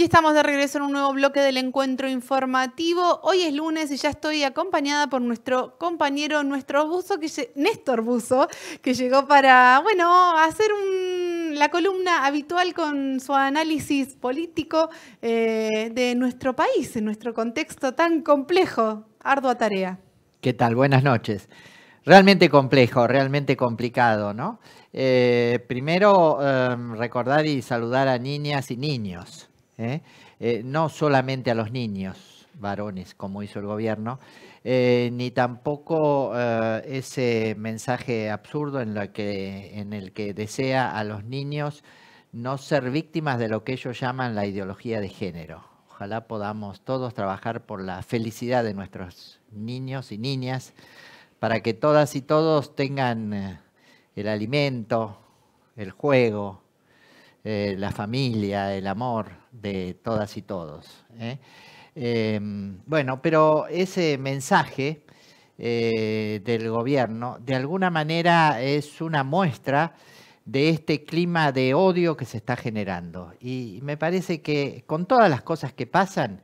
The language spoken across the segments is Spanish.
Y estamos de regreso en un nuevo bloque del encuentro informativo. Hoy es lunes y ya estoy acompañada por nuestro compañero, nuestro buzo, que Néstor Buzo, que llegó para, bueno, hacer la columna habitual con su análisis político eh, de nuestro país, en nuestro contexto tan complejo. Ardua tarea. ¿Qué tal? Buenas noches. Realmente complejo, realmente complicado, ¿no? Eh, primero, em, recordar y saludar a niñas y niños ¿eh? Eh, no solamente a los niños varones, como hizo el gobierno, eh, ni tampoco ese mensaje absurdo en el que desea a los niños no ser víctimas de lo que ellos llaman la ideología de género. Ojalá podamos todos trabajar por la felicidad de nuestros niños y niñas, para que todas y todos tengan el alimento, el juego, eh, la familia, el amor de todas y todos. ¿eh? Em, bueno, pero ese mensaje eh, del gobierno de alguna manera es una muestra de este clima de odio que se está generando. Y me parece que con todas las cosas que pasan,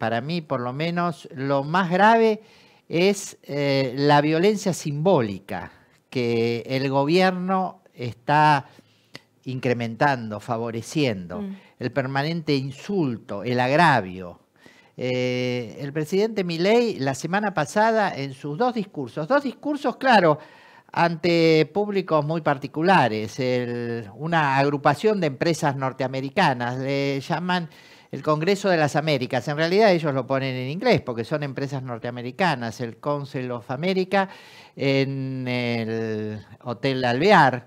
para mí por lo menos, lo más grave es la violencia simbólica que el gobierno está incrementando, favoreciendo, mm. el permanente insulto, el agravio. Eh, el presidente Milei la semana pasada en sus dos discursos, dos discursos, claro, ante públicos muy particulares, una agrupación de empresas norteamericanas, le llaman el Congreso de las Américas, en realidad ellos lo ponen en inglés porque son empresas norteamericanas, el Council of America en el Hotel Alvear,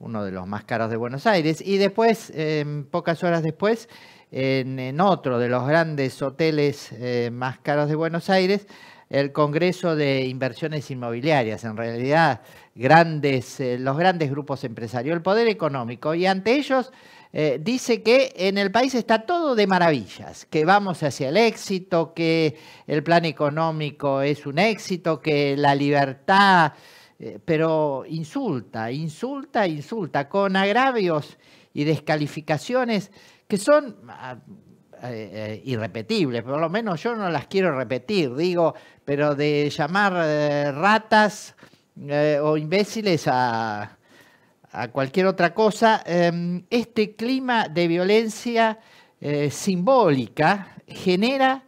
uno de los más caros de Buenos Aires. Y después, em, pocas horas después, en, otro de los grandes hoteles eh, más caros de Buenos Aires, el Congreso de Inversiones Inmobiliarias, en realidad grandes, eh, los grandes grupos empresarios, el poder económico, y ante ellos eh, dice que en el país está todo de maravillas, que vamos hacia el éxito, que el plan económico es un éxito, que la libertad eh, pero insulta, insulta, insulta, con agravios y descalificaciones que son ah, eh, eh, irrepetibles, por lo menos yo no las quiero repetir, digo, pero de llamar ratas o imbéciles a, a cualquier otra cosa, em, este clima de violencia simbólica genera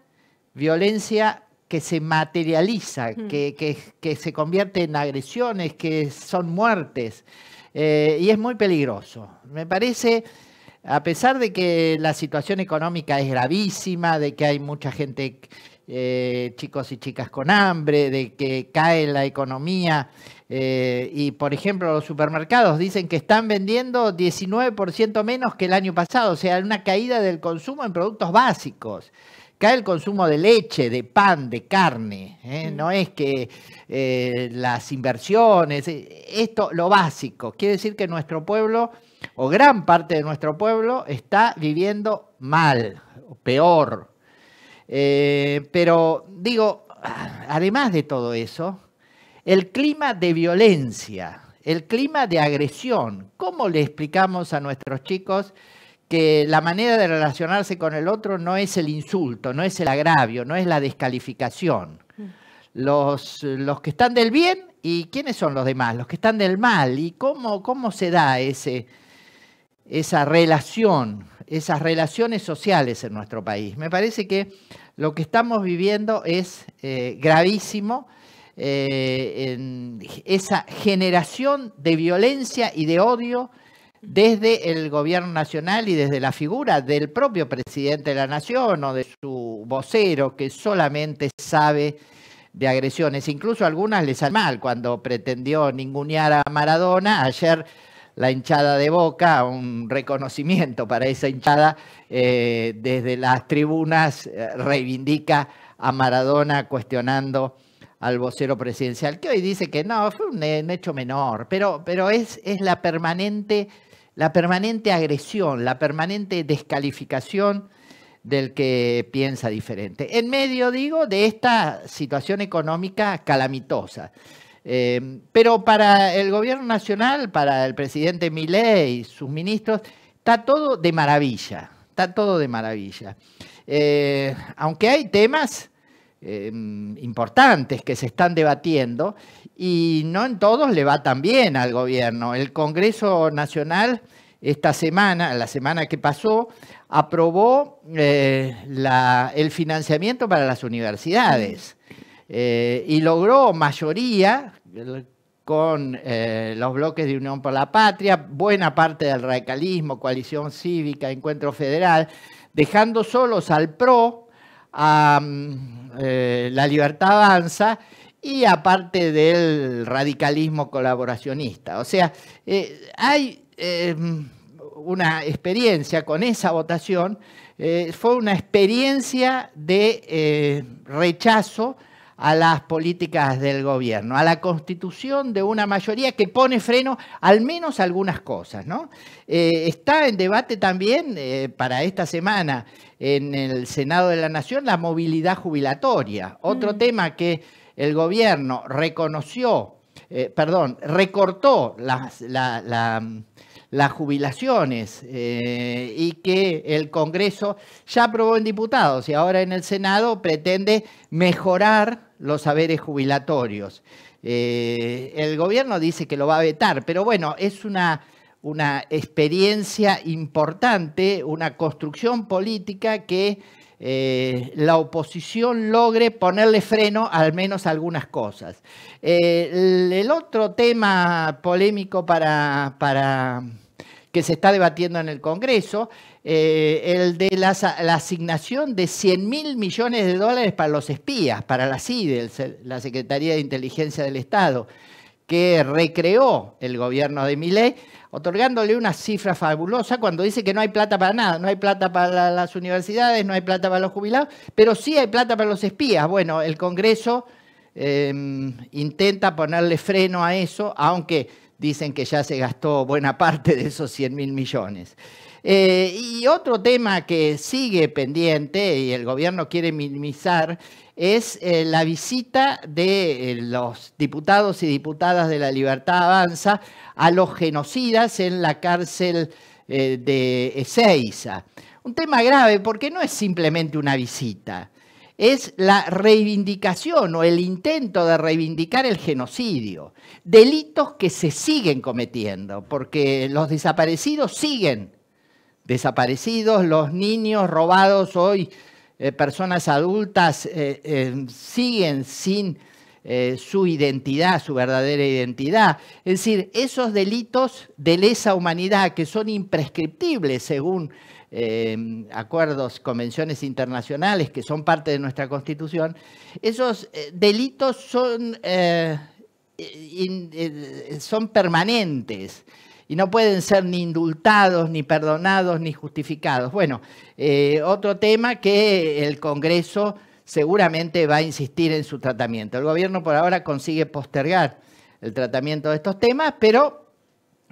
violencia que se materializa, que, se convierte en agresiones, que son muertes. Eh, y es muy peligroso. Me parece, a pesar de que la situación económica es gravísima, de que hay mucha gente, eh, chicos y chicas con hambre, de que cae la economía, eh, y por ejemplo los supermercados dicen que están vendiendo 19% menos que el año pasado, o sea, una caída del consumo en productos básicos. Cae el consumo de leche, de pan, de carne. ¿eh? Mm. No es que eh, las inversiones, eh, esto lo básico. Quiere decir que nuestro pueblo, o gran parte de nuestro pueblo, está viviendo mal, peor. pero digo, además de todo eso, el clima de violencia, el clima de agresión. ¿Cómo le explicamos a nuestros chicos que la manera de relacionarse con el otro no es el insulto, no es el agravio, no es la descalificación. Mm. Los, que están del bien y quiénes son los demás, los que están del mal y cómo, cómo se da ese, esa relación, esas relaciones sociales en nuestro país. Me parece que lo que estamos viviendo es eh, gravísimo. Eh, esa generación de violencia y de odio desde el gobierno nacional y desde la figura del propio presidente de la nación o de su vocero que solamente sabe de agresiones. Incluso algunas le salen mal cuando pretendió ningunear a Maradona. Ayer la hinchada de Boca, un reconocimiento para esa hinchada, eh, desde las tribunas eh, reivindica a Maradona cuestionando al vocero presidencial, que hoy dice que no, fue un, hecho menor, pero, es la permanente la permanente agresión, la permanente descalificación del que piensa diferente. En medio, digo, de esta situación económica calamitosa. Em, pero para el gobierno nacional, para el presidente Milei y sus ministros, está todo de maravilla, está todo de maravilla. Eh, aunque hay temas em, importantes que se están debatiendo y no en todos le va tan bien al gobierno. El Congreso Nacional esta semana, la semana que pasó, aprobó eh, el financiamiento para las universidades eh, y logró mayoría eh, con los bloques de Unión por la Patria, buena parte del radicalismo, coalición cívica, encuentro federal, dejando solos al PRO, a mm, la libertad avanza y aparte del radicalismo colaboracionista. O sea, eh, hay em, una experiencia con esa votación, eh, fue una experiencia de eh, rechazo a las políticas del gobierno, a la constitución de una mayoría que pone freno al menos algunas cosas. ¿no? está en debate también para esta semana en el Senado de la Nación la movilidad jubilatoria, otro mm. tema que el gobierno reconoció, eh, perdón, recortó las, jubilaciones eh, y que el Congreso ya aprobó en diputados y ahora en el Senado pretende mejorar los saberes jubilatorios. Eh, el gobierno dice que lo va a vetar, pero bueno, es una una experiencia importante, una construcción política que eh, la oposición logre ponerle freno al menos a algunas cosas. Eh, el otro tema polémico para, que se está debatiendo en el Congreso, eh, el de la, asignación de 100 mil millones de dólares para los espías, para la CIDE, la Secretaría de Inteligencia del Estado, que recreó el gobierno de Milé otorgándole una cifra fabulosa cuando dice que no hay plata para nada, no hay plata para las universidades, no hay plata para los jubilados, pero sí hay plata para los espías. Bueno, el Congreso em, intenta ponerle freno a eso, aunque dicen que ya se gastó buena parte de esos 100 mil millones. Eh, y otro tema que sigue pendiente y el gobierno quiere minimizar es eh, la visita de eh, los diputados y diputadas de la Libertad Avanza a los genocidas en la cárcel de Ezeiza. Un tema grave porque no es simplemente una visita, es la reivindicación o el intento de reivindicar el genocidio, delitos que se siguen cometiendo, porque los desaparecidos siguen desaparecidos, los niños robados hoy, eh, personas adultas eh, eh, siguen sin su identidad, su verdadera identidad. Es decir, esos delitos de lesa humanidad que son imprescriptibles según acuerdos, convenciones internacionales que son parte de nuestra Constitución, esos delitos son, son permanentes y no pueden ser ni indultados, ni perdonados, ni justificados. Bueno, eh, otro tema que el Congreso seguramente va a insistir en su tratamiento. El gobierno por ahora consigue postergar el tratamiento de estos temas, pero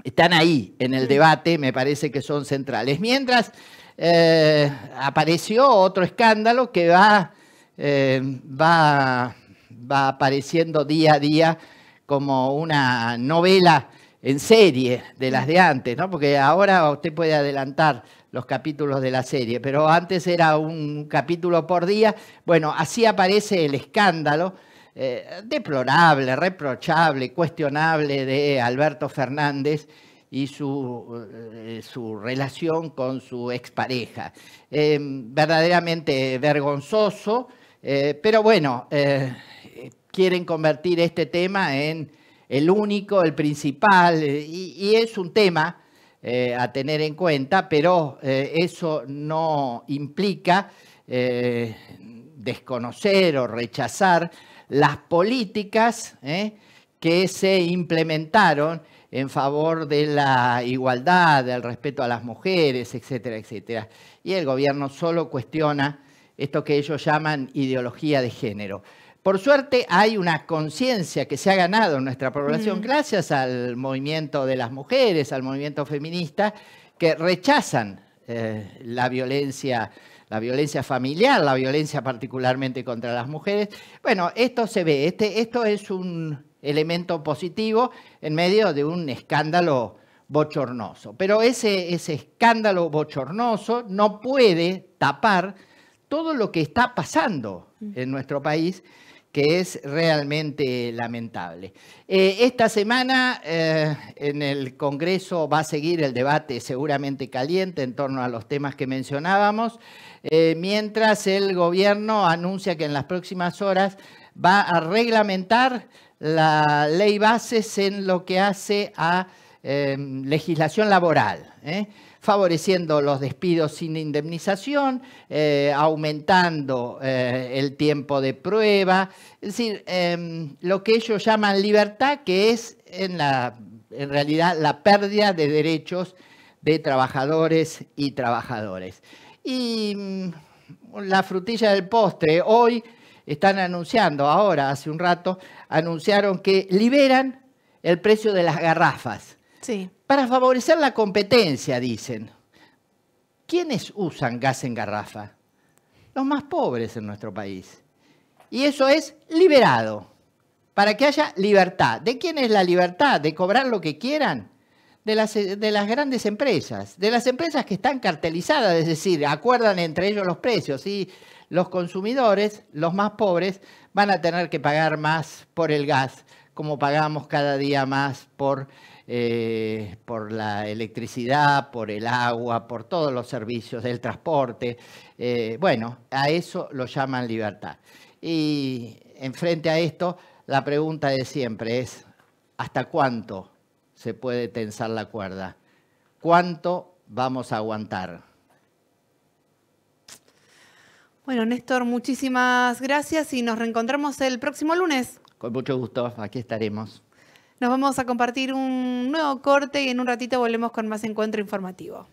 están ahí en el debate, me parece que son centrales. Mientras eh, apareció otro escándalo que va, eh, va, va apareciendo día a día como una novela en serie de las mm. de antes, ¿no? Porque ahora usted puede adelantar los capítulos de la serie, pero antes era un capítulo por día. Bueno, así aparece el escándalo eh, deplorable, reprochable, cuestionable de Alberto Fernández y su, eh, su relación con su expareja. Eh, verdaderamente vergonzoso, pero bueno, quieren convertir este tema en el único, el principal, eh, y, es un tema eh, a tener en cuenta, pero eh, eso no implica desconocer o rechazar las políticas que se implementaron en favor de la igualdad, del respeto a las mujeres, etcétera, etcétera. Y el gobierno solo cuestiona esto que ellos llaman ideología de género. Por suerte hay una conciencia que se ha ganado en nuestra población mm. gracias al movimiento de las mujeres, al movimiento feminista, que rechazan eh, la violencia la violencia familiar, la violencia particularmente contra las mujeres. Bueno, esto se ve, este, esto es un elemento positivo en medio de un escándalo bochornoso. Pero ese, ese escándalo bochornoso no puede tapar todo lo que está pasando mm. en nuestro país que es realmente lamentable. Eh, esta semana eh, en el Congreso va a seguir el debate seguramente caliente en torno a los temas que mencionábamos, eh, mientras el gobierno anuncia que en las próximas horas va a reglamentar la ley bases en lo que hace a legislación laboral favoreciendo los despidos sin indemnización, eh, aumentando eh, el tiempo de prueba, es decir, em, lo que ellos llaman libertad, que es en, la, realidad la pérdida de derechos de trabajadores y trabajadores. Y mm, la frutilla del postre, hoy están anunciando, ahora, hace un rato, anunciaron que liberan el precio de las garrafas. Sí para favorecer la competencia, dicen. ¿Quiénes usan gas en garrafa? Los más pobres en nuestro país. Y eso es liberado, para que haya libertad. ¿De quién es la libertad? ¿De cobrar lo que quieran? De las, grandes empresas, de las empresas que están cartelizadas, es decir, acuerdan entre ellos los precios y los consumidores, los más pobres, van a tener que pagar más por el gas, como pagamos cada día más por eh, por la electricidad, por el agua, por todos los servicios, del transporte. Eh, bueno, a eso lo llaman libertad. Y enfrente a esto, la pregunta de siempre es, ¿hasta cuánto se puede tensar la cuerda? ¿Cuánto vamos a aguantar? Bueno, Néstor, muchísimas gracias y nos reencontramos el próximo lunes. Con mucho gusto, aquí estaremos. Nos vamos a compartir un nuevo corte y en un ratito volvemos con más encuentro informativo.